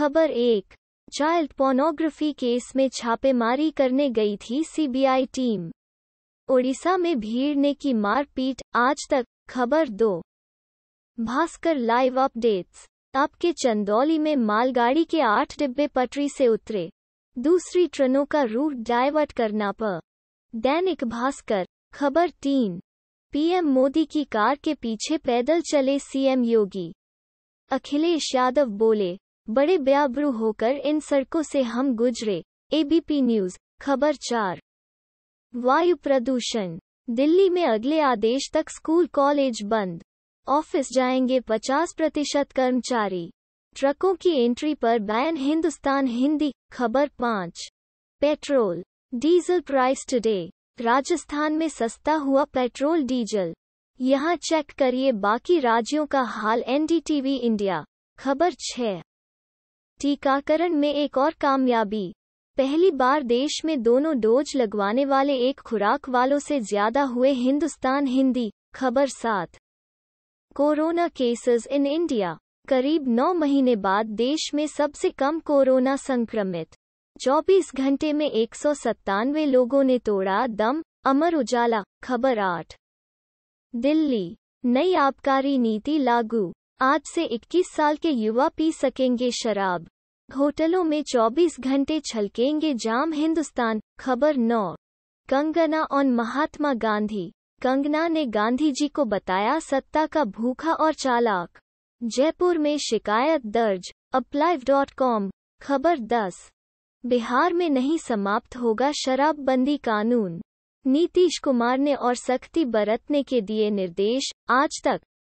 खबर एक child pornography case में छापेमारी करने गई थी सीबीआई टीम ओडिशा में भीड़ ने की मारपीट आज तक खबर दो भास्कर लाइव अपडेट्स आपके चंदौली में मालगाड़ी के आठ डिब्बे पटरी से उतरे दूसरी ट्रेनों का रूट डायवर्ट करना पर दैनिक भास्कर खबर तीन पीएम मोदी की कार के पीछे पैदल चले सीएम योगी अखिलेश यादव बोले बड़े ब्याब्रू होकर इन सड़कों से हम गुजरे एबीपी न्यूज खबर चार वायु प्रदूषण दिल्ली में अगले आदेश तक स्कूल कॉलेज बंद ऑफिस जाएंगे 50 प्रतिशत कर्मचारी ट्रकों की एंट्री पर बैन हिंदुस्तान हिंदी खबर पाँच petrol diesel price today Rajasthan में सस्ता हुआ पेट्रोल डीजल यहाँ चेक करिए बाकी राज्यों का हाल एनडीटीवी इंडिया खबर छः टीकाकरण में एक और कामयाबी पहली बार देश में दोनों डोज लगवाने वाले एक खुराक वालों से ज्यादा हुए हिंदुस्तान हिंदी खबर सात कोरोना केसेस इन इंडिया करीब नौ महीने बाद देश में सबसे कम कोरोना संक्रमित 24 घंटे में एक लोगों ने तोड़ा दम अमर उजाला खबर आठ दिल्ली नई आबकारी नीति लागू आज से 21 साल के युवा पी सकेंगे शराब होटलों में 24 घंटे छलकेंगे जाम हिंदुस्तान खबर नौ कंगना ऑन महात्मा गांधी कंगना ने गांधी जी को बताया सत्ता का भूखा और चालाक जयपुर में शिकायत दर्ज डॉट कॉम खबर दस बिहार में नहीं समाप्त होगा शराबबंदी कानून नीतीश कुमार ने और सख्ती बरतने के दिए निर्देश आज तक